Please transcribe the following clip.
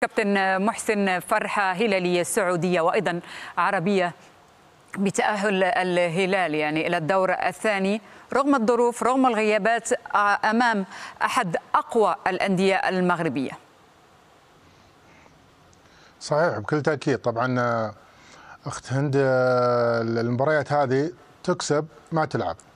كابتن محسن فرحة هلالية سعودية وأيضا عربية بتأهل الهلال يعني إلى الدور الثاني رغم الظروف رغم الغيابات أمام أحد أقوى الأندية المغربية صحيح بكل تأكيد طبعا آه، أخت هند آه، المباريات هذه تكسب ما تلعب